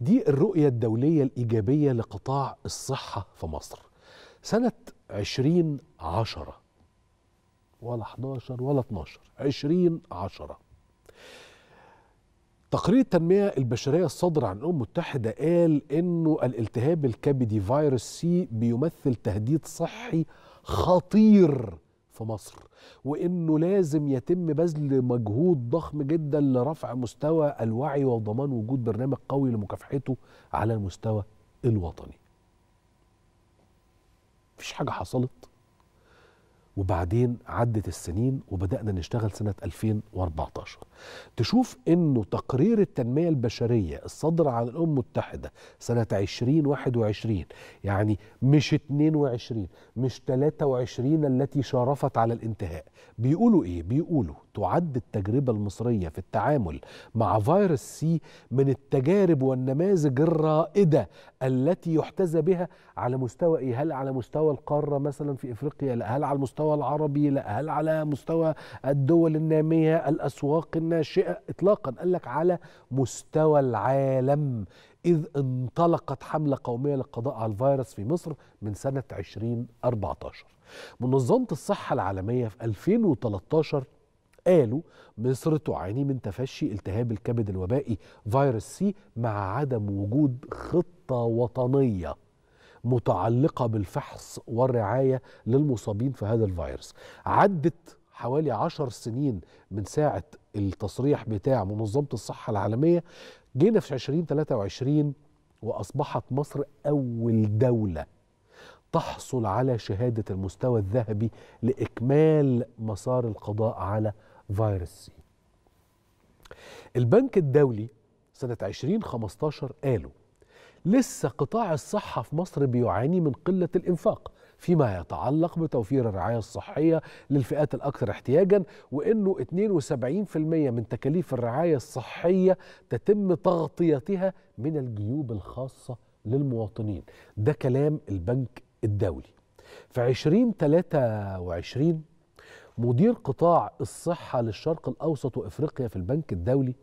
دي الرؤية الدولية الإيجابية لقطاع الصحة في مصر سنة 2010 ولا 11 ولا 12 2010 تقرير التنمية البشرية الصادر عن الأمم المتحدة قال إنه الالتهاب الكبدي فيروس سي بيمثل تهديد صحي خطير في مصر وانه لازم يتم بذل مجهود ضخم جدا لرفع مستوى الوعي وضمان وجود برنامج قوي لمكافحته على المستوى الوطني مفيش حاجه حصلت وبعدين عدت السنين وبدانا نشتغل سنه 2014 تشوف انه تقرير التنميه البشريه الصادر عن الامم المتحده سنه 2021 يعني مش 22 مش 23 التي شارفت على الانتهاء بيقولوا ايه بيقولوا تعد التجربه المصريه في التعامل مع فيروس سي من التجارب والنماذج الرائده التي يحتذى بها على مستوى ايه هل على مستوى القاره مثلا في افريقيا لا هل على المستوى العربي لا هل على مستوى الدول الناميه الاسواق النامية الناشئه اطلاقا قال لك على مستوى العالم اذ انطلقت حمله قوميه للقضاء على الفيروس في مصر من سنه 2014 منظمه الصحه العالميه في 2013 قالوا مصر تعاني من تفشي التهاب الكبد الوبائي فيروس سي مع عدم وجود خطه وطنيه متعلقه بالفحص والرعايه للمصابين في هذا الفيروس عدت حوالي عشر سنين من ساعة التصريح بتاع منظمه الصحه العالميه جينا في 2023 واصبحت مصر اول دوله تحصل على شهاده المستوى الذهبي لاكمال مسار القضاء على فيروس سي. البنك الدولي سنه 2015 قالوا لسه قطاع الصحه في مصر بيعاني من قله الانفاق فيما يتعلق بتوفير الرعاية الصحية للفئات الأكثر احتياجا وأنه 72% من تكاليف الرعاية الصحية تتم تغطيتها من الجيوب الخاصة للمواطنين ده كلام البنك الدولي في 2023 مدير قطاع الصحة للشرق الأوسط وإفريقيا في البنك الدولي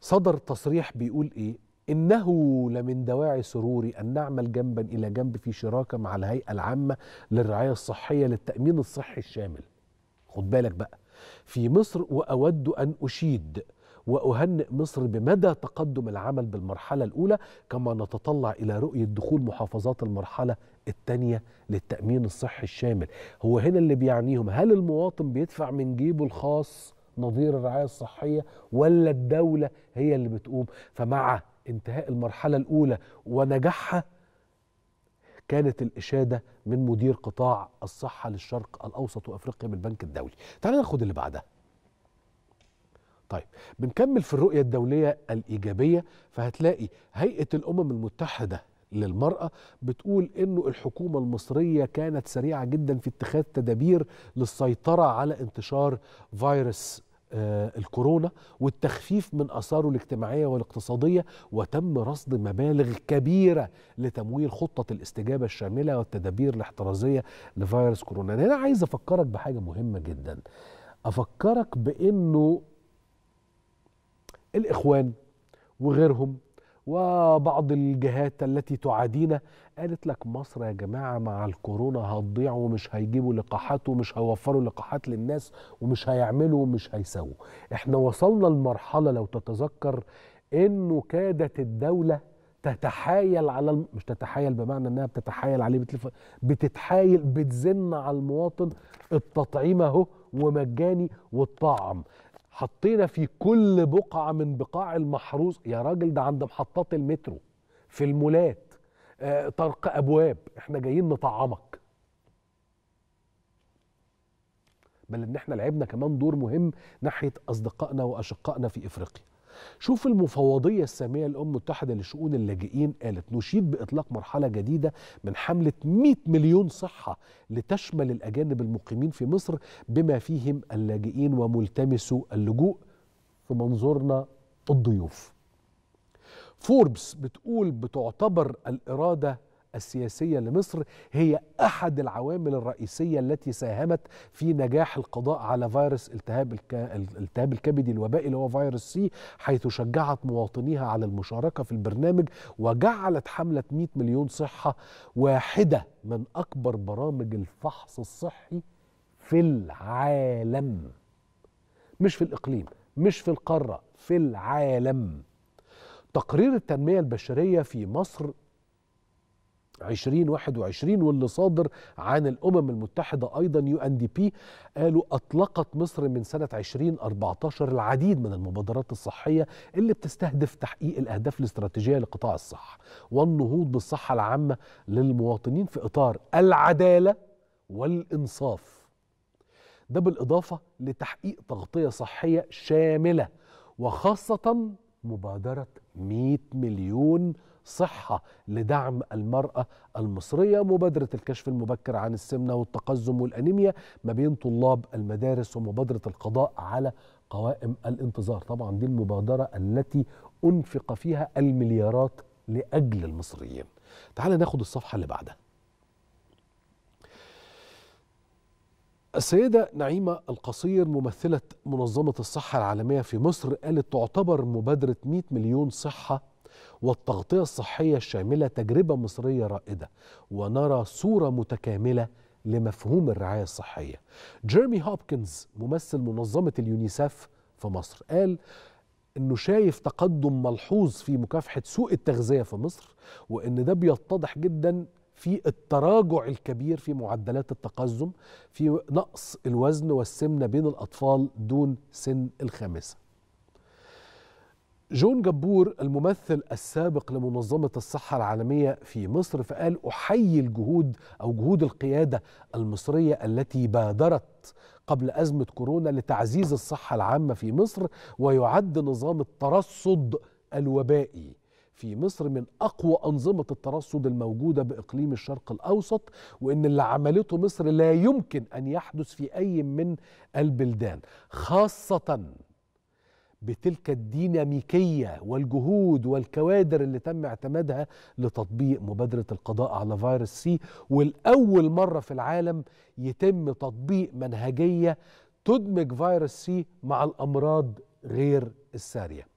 صدر تصريح بيقول إيه إنه لمن دواعي سروري أن نعمل جنبا إلى جنب في شراكة مع الهيئة العامة للرعاية الصحية للتأمين الصحي الشامل خد بالك بقى في مصر وأود أن أشيد وأهنئ مصر بمدى تقدم العمل بالمرحلة الأولى كما نتطلع إلى رؤية دخول محافظات المرحلة الثانية للتأمين الصحي الشامل هو هنا اللي بيعنيهم هل المواطن بيدفع من جيبه الخاص نظير الرعاية الصحية ولا الدولة هي اللي بتقوم فمع انتهاء المرحلة الأولى ونجاحها كانت الإشادة من مدير قطاع الصحة للشرق الأوسط وأفريقيا من البنك الدولي تعالى ناخد اللي بعدها طيب بنكمل في الرؤية الدولية الإيجابية فهتلاقي هيئة الأمم المتحدة للمرأة بتقول إنه الحكومة المصرية كانت سريعة جدا في اتخاذ تدابير للسيطرة على انتشار فيروس آه، الكورونا والتخفيف من اثاره الاجتماعيه والاقتصاديه وتم رصد مبالغ كبيره لتمويل خطه الاستجابه الشامله والتدابير الاحترازيه لفيروس كورونا انا عايز افكرك بحاجه مهمه جدا افكرك بانه الاخوان وغيرهم وبعض الجهات التي تعادينا قالت لك مصر يا جماعه مع الكورونا هتضيع ومش هيجيبوا لقاحات ومش هيوفروا لقاحات للناس ومش هيعملوا ومش هيسووا احنا وصلنا لمرحله لو تتذكر انه كادت الدوله تتحايل على الم... مش تتحايل بمعنى انها بتتحايل عليه بتلف... بتتحايل بتزن على المواطن التطعيم اهو ومجاني والطعم حطينا في كل بقعه من بقاع المحروس يا راجل ده عند محطات المترو في المولات آه، طرق ابواب احنا جايين نطعمك بل ان احنا لعبنا كمان دور مهم ناحيه اصدقائنا واشقائنا في افريقيا شوف المفوضيه الساميه للامم المتحده لشؤون اللاجئين قالت نشيد باطلاق مرحله جديده من حمله 100 مليون صحه لتشمل الاجانب المقيمين في مصر بما فيهم اللاجئين وملتمسو اللجوء في منظورنا الضيوف فوربس بتقول بتعتبر الإرادة السياسية لمصر هي أحد العوامل الرئيسية التي ساهمت في نجاح القضاء على فيروس التهاب التهاب الكبدي الوبائي اللي هو فيروس سي حيث شجعت مواطنيها على المشاركة في البرنامج وجعلت حملة 100 مليون صحة واحدة من أكبر برامج الفحص الصحي في العالم مش في الإقليم مش في القارة في العالم تقرير التنمية البشرية في مصر 2021 واللي صادر عن الأمم المتحدة أيضا يو أن دي بي قالوا أطلقت مصر من سنة 2014 العديد من المبادرات الصحية اللي بتستهدف تحقيق الأهداف الاستراتيجية لقطاع الصحة والنهوض بالصحة العامة للمواطنين في إطار العدالة والإنصاف ده بالإضافة لتحقيق تغطية صحية شاملة وخاصة مبادرة 100 مليون صحة لدعم المرأة المصرية مبادرة الكشف المبكر عن السمنة والتقزم والأنيميا ما بين طلاب المدارس ومبادرة القضاء على قوائم الانتظار طبعا دي المبادرة التي أنفق فيها المليارات لأجل المصريين تعال ناخد الصفحة اللي بعدها السيدة نعيمة القصير ممثلة منظمة الصحة العالمية في مصر قالت تعتبر مبادرة 100 مليون صحة والتغطية الصحية الشاملة تجربة مصرية رائدة ونرى صورة متكاملة لمفهوم الرعاية الصحية جيرمي هوبكنز ممثل منظمة اليونيسف في مصر قال انه شايف تقدم ملحوظ في مكافحه سوء التغذيه في مصر وان ده بيتضح جدا في التراجع الكبير في معدلات التقزم في نقص الوزن والسمنة بين الأطفال دون سن الخامسة جون جبور الممثل السابق لمنظمة الصحة العالمية في مصر فقال أحيي الجهود أو جهود القيادة المصرية التي بادرت قبل أزمة كورونا لتعزيز الصحة العامة في مصر ويعد نظام الترصد الوبائي في مصر من أقوى أنظمة الترصد الموجودة بإقليم الشرق الأوسط وإن اللي عملته مصر لا يمكن أن يحدث في أي من البلدان خاصة بتلك الديناميكية والجهود والكوادر اللي تم اعتمادها لتطبيق مبادرة القضاء على فيروس سي والأول مرة في العالم يتم تطبيق منهجية تدمج فيروس سي مع الأمراض غير السارية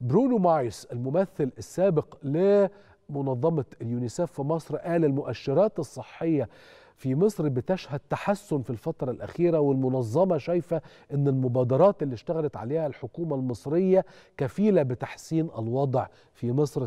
برونو مايس الممثل السابق لمنظمة اليونيسف في مصر قال المؤشرات الصحية في مصر بتشهد تحسن في الفترة الأخيرة والمنظمة شايفة أن المبادرات اللي اشتغلت عليها الحكومة المصرية كفيلة بتحسين الوضع في مصر